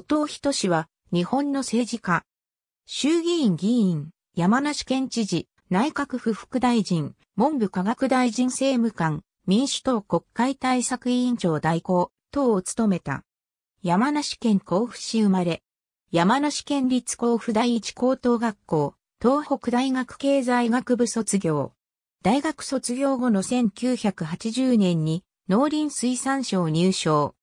後藤仁氏は、日本の政治家。衆議院議員、山梨県知事、内閣府副大臣、文部科学大臣政務官、民主党国会対策委員長代行、等を務めた。山梨県甲府市生まれ。山梨県立甲府第一高等学校、東北大学経済学部卒業。大学卒業後の1980年に農林水産省入省。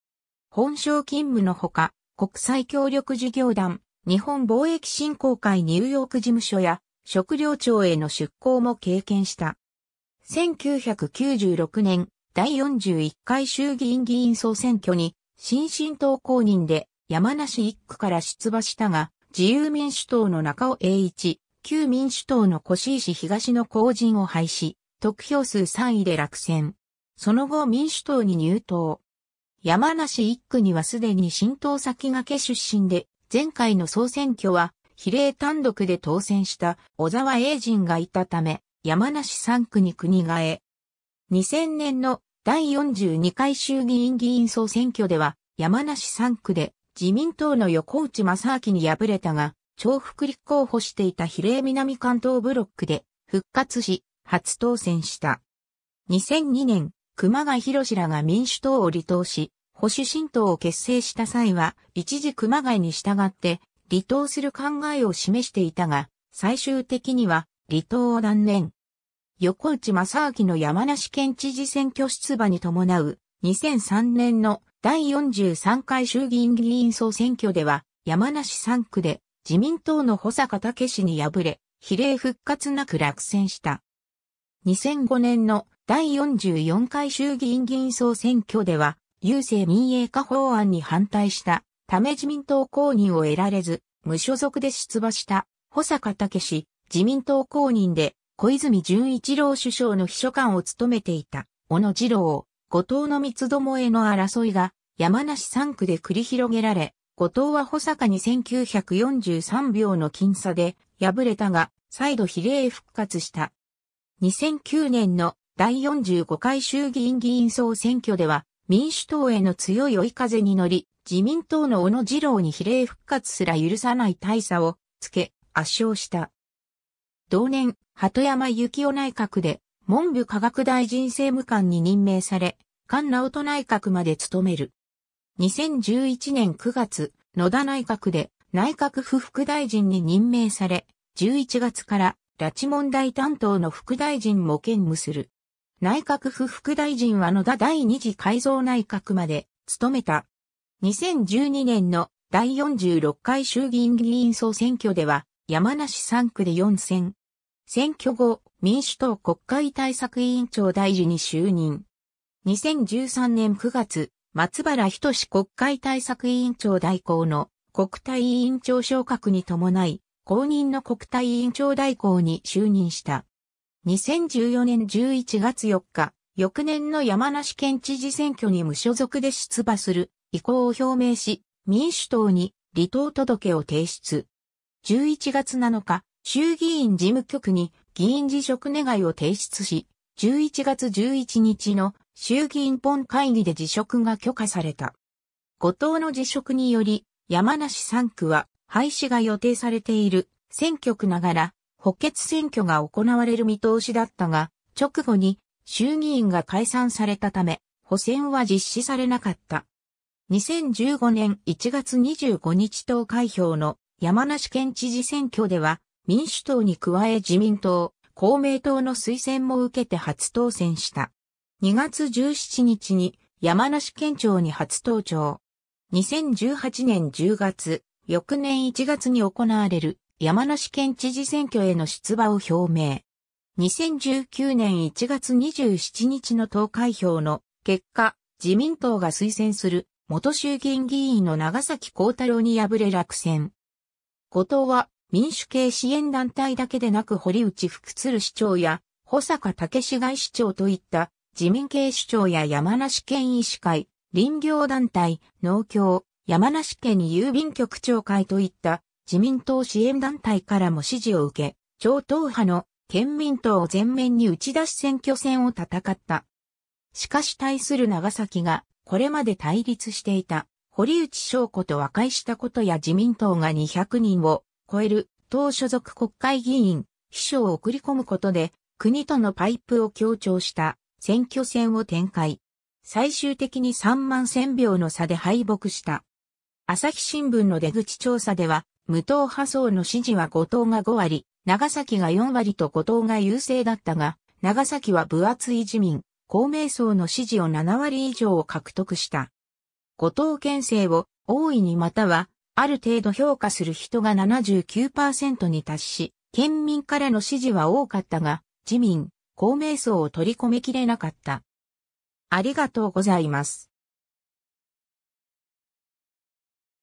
本省勤務のほか、国際協力事業団、日本貿易振興会ニューヨーク事務所や食料庁への出向も経験した。1996年、第41回衆議院議員総選挙に、新進党公認で山梨1区から出馬したが、自由民主党の中尾栄一、旧民主党の越石東の公人を廃止、得票数3位で落選。その後民主党に入党。山梨一区にはすでに新党先駆け出身で、前回の総選挙は比例単独で当選した小沢英人がいたため、山梨3区に国替え。2000年の第42回衆議院議員総選挙では、山梨3区で自民党の横内正明に敗れたが、重複立候補していた比例南関東ブロックで復活し、初当選した。2002年、熊谷博士らが民主党を離党し、保守新党を結成した際は、一時熊谷に従って離党する考えを示していたが、最終的には離党を断念。横内正明の山梨県知事選挙出馬に伴う2003年の第43回衆議院議員総選挙では山梨3区で自民党の保坂武氏に敗れ比例復活なく落選した。2005年の第44回衆議院議員総選挙では、郵政民営化法案に反対したため自民党公認を得られず、無所属で出馬した保坂武氏、自民党公認で小泉純一郎首相の秘書官を務めていた小野次郎、後藤の三つどもえの争いが山梨3区で繰り広げられ、後藤は保坂に1943秒の僅差で敗れたが、再度比例復活した。2009年の第45回衆議院議員総選挙では、民主党への強い追い風に乗り、自民党の小野次郎に比例復活すら許さない大差をつけ、圧勝した。同年、鳩山幸夫内閣で、文部科学大臣政務官に任命され、菅直人内閣まで務める。2011年9月、野田内閣で内閣府副大臣に任命され、11月から拉致問題担当の副大臣も兼務する。内閣府副大臣は野田第二次改造内閣まで務めた。2012年の第46回衆議院議員総選挙では山梨3区で4選。選挙後、民主党国会対策委員長大臣に就任。2013年9月、松原仁国会対策委員長代行の国対委員長昇格に伴い、公認の国対委員長代行に就任した。2014年11月4日、翌年の山梨県知事選挙に無所属で出馬する意向を表明し、民主党に離党届を提出。11月7日、衆議院事務局に議員辞職願を提出し、11月11日の衆議院本会議で辞職が許可された。後藤の辞職により、山梨3区は廃止が予定されている選挙区ながら補欠選挙が行われる見通しだったが、直後に衆議院が解散されたため、補選は実施されなかった。2015年1月25日投開票の山梨県知事選挙では、民主党に加え自民党、公明党の推薦も受けて初当選した。2月17日に山梨県庁に初登庁。2018年10月、翌年1月に行われる山梨県知事選挙への出馬を表明。2019年1月27日の投開票の結果、自民党が推薦する元衆議院議員の長崎幸太郎に敗れ落選。後藤は民主系支援団体だけでなく堀内福鶴市長や保坂武志外市長といった自民系市長や山梨県医師会、林業団体、農協、山梨県郵便局長会といった自民党支援団体からも支持を受け、超党派の県民党を全面に打ち出し選挙戦を戦った。しかし対する長崎が、これまで対立していた、堀内翔子と和解したことや自民党が200人を超える党所属国会議員、秘書を送り込むことで、国とのパイプを強調した選挙戦を展開。最終的に3万1000票の差で敗北した。朝日新聞の出口調査では、無党派層の支持は後藤が5割、長崎が4割と後藤が優勢だったが、長崎は分厚い自民、公明層の支持を7割以上を獲得した。後藤県政を大いにまたは、ある程度評価する人が79%に達し、県民からの支持は多かったが、自民、公明層を取り込めきれなかった。ありがとうございます。